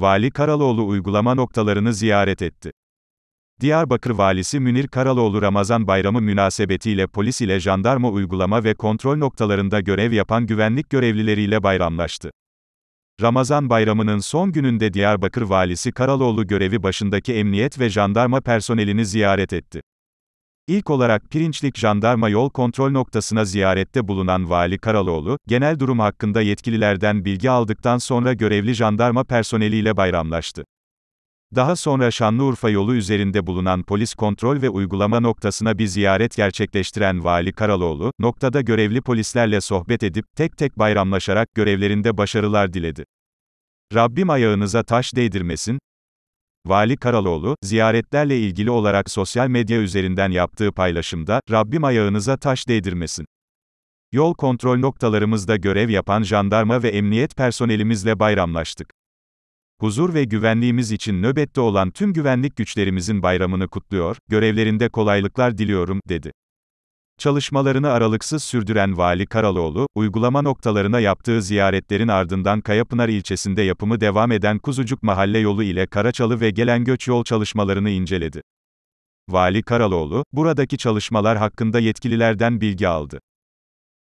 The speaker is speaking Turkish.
Vali Karaloğlu uygulama noktalarını ziyaret etti. Diyarbakır Valisi Münir Karaloğlu Ramazan Bayramı münasebetiyle polis ile jandarma uygulama ve kontrol noktalarında görev yapan güvenlik görevlileriyle bayramlaştı. Ramazan Bayramı'nın son gününde Diyarbakır Valisi Karaloğlu görevi başındaki emniyet ve jandarma personelini ziyaret etti. İlk olarak Pirinçlik Jandarma Yol Kontrol Noktası'na ziyarette bulunan Vali Karaloğlu, genel durum hakkında yetkililerden bilgi aldıktan sonra görevli jandarma personeliyle bayramlaştı. Daha sonra Şanlıurfa yolu üzerinde bulunan polis kontrol ve uygulama noktasına bir ziyaret gerçekleştiren Vali Karaloğlu, noktada görevli polislerle sohbet edip, tek tek bayramlaşarak görevlerinde başarılar diledi. Rabbim ayağınıza taş değdirmesin, Vali Karaloğlu, ziyaretlerle ilgili olarak sosyal medya üzerinden yaptığı paylaşımda, Rabbim ayağınıza taş değdirmesin. Yol kontrol noktalarımızda görev yapan jandarma ve emniyet personelimizle bayramlaştık. Huzur ve güvenliğimiz için nöbette olan tüm güvenlik güçlerimizin bayramını kutluyor, görevlerinde kolaylıklar diliyorum, dedi. Çalışmalarını aralıksız sürdüren Vali Karaloğlu, uygulama noktalarına yaptığı ziyaretlerin ardından Kayapınar ilçesinde yapımı devam eden Kuzucuk Mahalle Yolu ile Karaçalı ve Gelengöç yol çalışmalarını inceledi. Vali Karaloğlu, buradaki çalışmalar hakkında yetkililerden bilgi aldı.